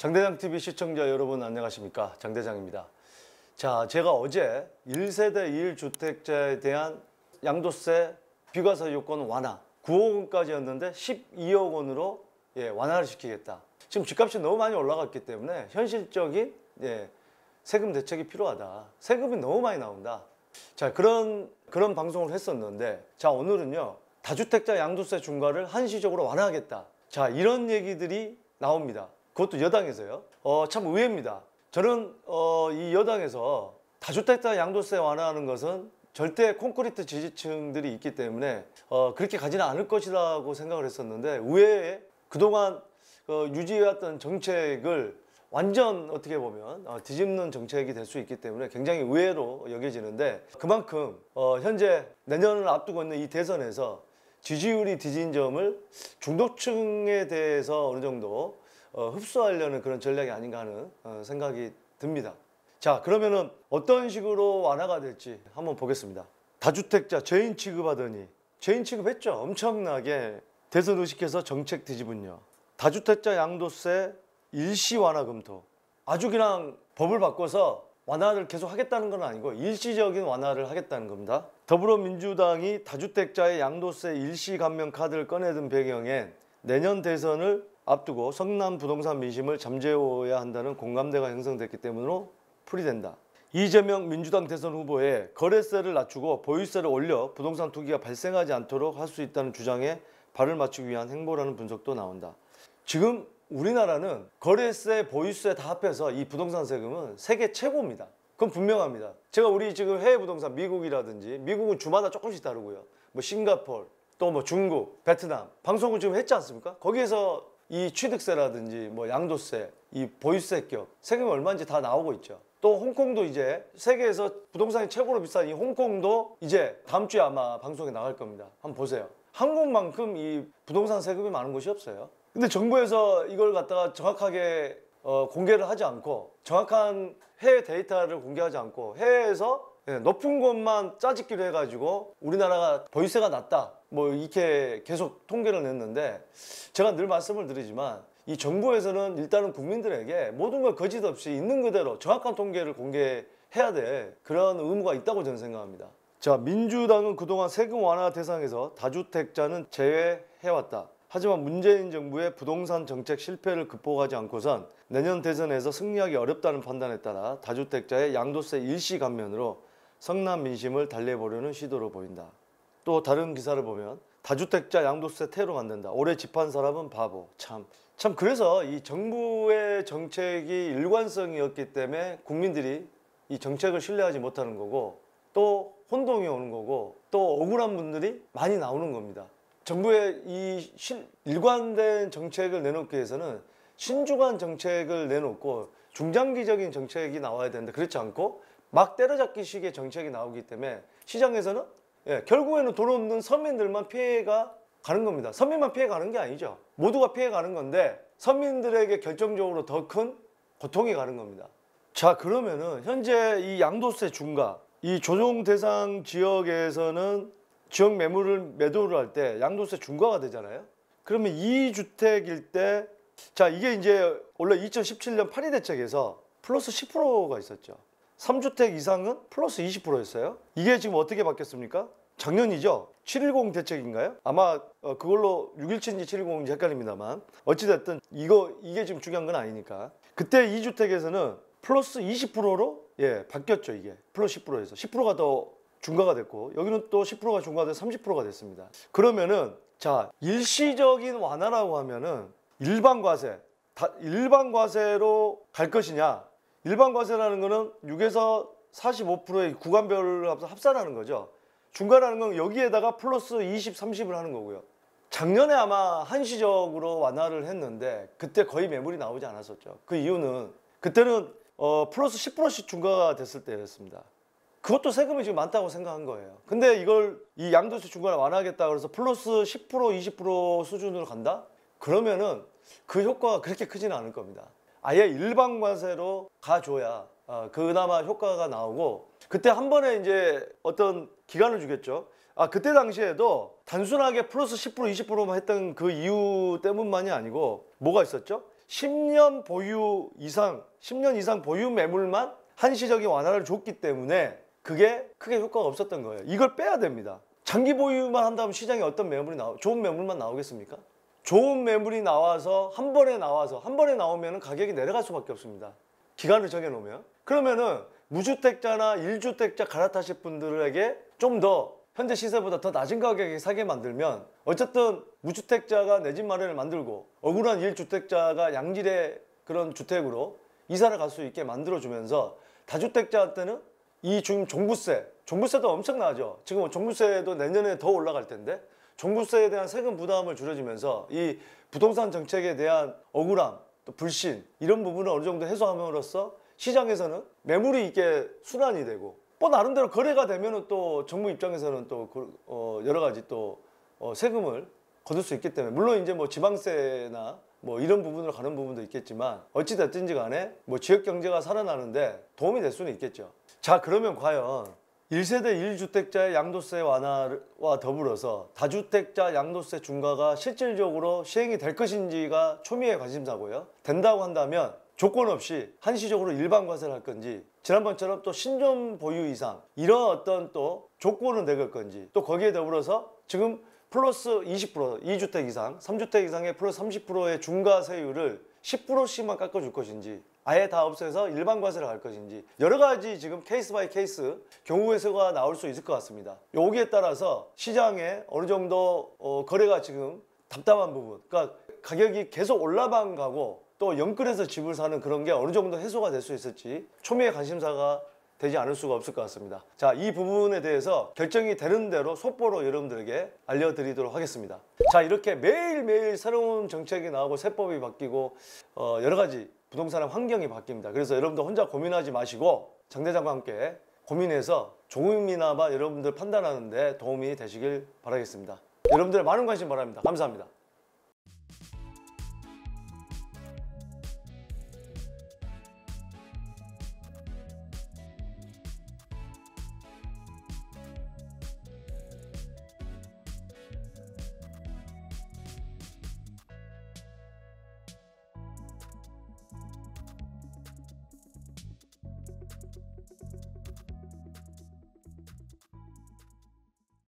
장대장 TV 시청자 여러분 안녕하십니까 장대장입니다. 자 제가 어제 1세대 1주택자에 대한 양도세 비과세 요건 완화 9억 원까지였는데 12억 원으로 예, 완화를 시키겠다. 지금 집값이 너무 많이 올라갔기 때문에 현실적인 예, 세금 대책이 필요하다. 세금이 너무 많이 나온다. 자 그런 그런 방송을 했었는데 자 오늘은요 다주택자 양도세 중과를 한시적으로 완화하겠다. 자 이런 얘기들이 나옵니다. 그것도 여당에서요. 어, 참 의외입니다. 저는 어, 이 여당에서 다주택자 양도세 완화하는 것은 절대 콘크리트 지지층들이 있기 때문에 어, 그렇게 가지는 않을 것이라고 생각을 했었는데 의외에 그동안 어, 유지해왔던 정책을 완전 어떻게 보면 어, 뒤집는 정책이 될 수 있기 때문에 굉장히 의외로 여겨지는데 그만큼 어, 현재 내년을 앞두고 있는 이 대선에서 지지율이 뒤진 점을 중도층에 대해서 어느 정도 어, 흡수하려는 그런 전략이 아닌가 하는 어, 생각이 듭니다. 자 그러면은 어떤 식으로 완화가 될지 한번 보겠습니다. 다주택자 죄인 취급하더니 죄인 취급했죠. 엄청나게 대선 의식해서 정책 뒤집은요. 다주택자 양도세 일시 완화 검토. 아주 그냥 법을 바꿔서 완화를 계속 하겠다는 건 아니고 일시적인 완화를 하겠다는 겁니다. 더불어민주당이 다주택자의 양도세 일시 감면 카드를 꺼내든 배경엔 내년 대선을 앞두고 성남 부동산 민심을 잠재워야 한다는 공감대가 형성됐기 때문으로 풀이된다. 이재명 민주당 대선 후보의 거래세를 낮추고 보유세를 올려 부동산 투기가 발생하지 않도록 할 수 있다는 주장에 발을 맞추기 위한 행보라는 분석도 나온다. 지금 우리나라는 거래세, 보유세 다 합해서 이 부동산 세금은 세계 최고입니다. 그건 분명합니다. 제가 우리 지금 해외 부동산 미국이라든지 미국은 주마다 조금씩 다르고요. 뭐 싱가폴, 또 뭐 중국, 베트남 방송을 지금 했지 않습니까? 거기에서 이 취득세라든지 뭐 양도세, 이 보유세 격 세금이 얼마인지 다 나오고 있죠. 또 홍콩도 이제 세계에서 부동산이 최고로 비싼 이 홍콩도 이제 다음 주에 아마 방송에 나갈 겁니다. 한번 보세요. 한국만큼 이 부동산 세금이 많은 곳이 없어요. 근데 정부에서 이걸 갖다가 정확하게 어, 공개를 하지 않고 정확한 해외 데이터를 공개하지 않고 해외에서 예, 높은 것만 짜집기로 해가지고 우리나라가 벌세가 낮다 뭐 이렇게 계속 통계를 냈는데 제가 늘 말씀을 드리지만 이 정부에서는 일단은 국민들에게 모든 걸 거짓 없이 있는 그대로 정확한 통계를 공개해야 될 그런 의무가 있다고 저는 생각합니다. 자 민주당은 그동안 세금 완화 대상에서 다주택자는 제외해왔다. 하지만 문재인 정부의 부동산 정책 실패를 극복하지 않고선 내년 대선에서 승리하기 어렵다는 판단에 따라 다주택자의 양도세 일시 감면으로 성남 민심을 달래보려는 시도로 보인다. 또 다른 기사를 보면 다주택자 양도세 테러 만든다. 올해 집한 사람은 바보. 참. 참 그래서 이 정부의 정책이 일관성이었기 때문에 국민들이 이 정책을 신뢰하지 못하는 거고 또 혼동이 오는 거고 또 억울한 분들이 많이 나오는 겁니다. 정부의 이 실, 일관된 정책을 내놓기 위해서는 신중한 정책을 내놓고 중장기적인 정책이 나와야 되는데 그렇지 않고 막 때려잡기 식의 정책이 나오기 때문에 시장에서는 예, 결국에는 돈 없는 서민들만 피해가 가는 겁니다. 서민만 피해 가는 게 아니죠. 모두가 피해 가는 건데 서민들에게 결정적으로 더 큰 고통이 가는 겁니다. 자 그러면은 현재 이 양도세 중과 이 조정 대상 지역에서는 지역 매물을 매도를 할 때 양도세 중과가 되잖아요. 그러면 이 주택일 때 자 이게 이제 원래 2017년 8위 대책에서 플러스 10%가 있었죠. 3주택 이상은 플러스 20%였어요. 이게 지금 어떻게 바뀌었습니까? 작년이죠? 710 대책인가요? 아마 어, 그걸로 617인지 710인지 헷갈립니다만 어찌됐든 이거 이게 지금 중요한 건 아니니까 그때 2주택에서는 플러스 20%로 예 바뀌었죠 이게 플러스 10%에서 10%가 더 중과가 됐고 여기는 또 10%가 중과돼서 가 30%가 됐습니다 그러면은 자 일시적인 완화라고 하면은 일반 과세 다 일반 과세로 갈 것이냐 일반 과세라는 거는 6에서 45%의 구간별을 합산하는 거죠. 중과라는 건 여기에다가 플러스 20, 30을 하는 거고요. 작년에 아마 한시적으로 완화를 했는데 그때 거의 매물이 나오지 않았었죠. 그 이유는 그때는 어, 플러스 10%씩 중과가 됐을 때였습니다. 그것도 세금이 지금 많다고 생각한 거예요. 근데 이걸 이 양도세 중과를 완화하겠다 그래서 플러스 10% 20% 수준으로 간다? 그러면은 그 효과가 그렇게 크지는 않을 겁니다. 아예 일반 과세로 가줘야 어, 그나마 효과가 나오고 그때 한 번에 이제 어떤 기간을 주겠죠. 아 그때 당시에도 단순하게 플러스 10% 20%만 했던 그 이유 때문만이 아니고 뭐가 있었죠? 10년 보유 이상 10년 이상 보유 매물만 한시적인 완화를 줬기 때문에 그게 크게 효과가 없었던 거예요. 이걸 빼야 됩니다. 장기 보유만 한다면 시장에 어떤 매물이 나오 좋은 매물만 나오겠습니까? 좋은 매물이 나와서 한 번에 나와서 한 번에 나오면 가격이 내려갈 수밖에 없습니다. 기간을 정해놓으면. 그러면은 무주택자나 1주택자 갈아타실 분들에게 좀 더 현재 시세보다 더 낮은 가격에 사게 만들면 어쨌든 무주택자가 내 집 마련을 만들고 억울한 1주택자가 양질의 그런 주택으로 이사를 갈 수 있게 만들어주면서 다주택자한테는 이 지금 종부세, 종부세도 엄청나죠. 지금 종부세도 내년에 더 올라갈 텐데 종부세에 대한 세금 부담을 줄여주면서이 부동산 정책에 대한 억울함, 또 불신 이런 부분을 어느 정도 해소함으로써 시장에서는 매물이 있게 순환이 되고 뭐 나름대로 거래가 되면은 또 정부 입장에서는 또 그, 어, 여러 가지 또 어, 세금을 거둘 수 있기 때문에 물론 이제 뭐 지방세나 뭐 이런 부분으로 가는 부분도 있겠지만 어찌 됐든지 간에 뭐 지역 경제가 살아나는데 도움이 될 수는 있겠죠. 자 그러면 과연 1세대 1주택자의 양도세 완화와 더불어서 다주택자 양도세 중과가 실질적으로 시행이 될 것인지가 초미의 관심사고요. 된다고 한다면 조건 없이 한시적으로 일반 과세를 할 건지 지난번처럼 또신종 보유 이상 이런 어떤 또 조건은 내걸 건지 또 거기에 더불어서 지금 플러스 20% 2주택 이상 3주택 이상의 플러스 30%의 중과세율을 10%씩만 깎아줄 것인지 아예 다 없애서 일반 과세로 갈 것인지 여러 가지 지금 케이스 바이 케이스 경우에서가 나올 수 있을 것 같습니다. 여기에 따라서 시장에 어느 정도 어, 거래가 지금 답답한 부분 그러니까 가격이 계속 올라만 가고 또 연끌해서 집을 사는 그런 게 어느 정도 해소가 될 수 있을지 초미의 관심사가 되지 않을 수가 없을 것 같습니다. 자, 이 부분에 대해서 결정이 되는 대로 속보로 여러분들에게 알려드리도록 하겠습니다. 자, 이렇게 매일매일 새로운 정책이 나오고 세법이 바뀌고 어, 여러 가지 부동산의 환경이 바뀝니다. 그래서 여러분들 혼자 고민하지 마시고 장대장과 함께 고민해서 조금이나마 여러분들 판단하는데 도움이 되시길 바라겠습니다. 여러분들의 많은 관심 바랍니다. 감사합니다.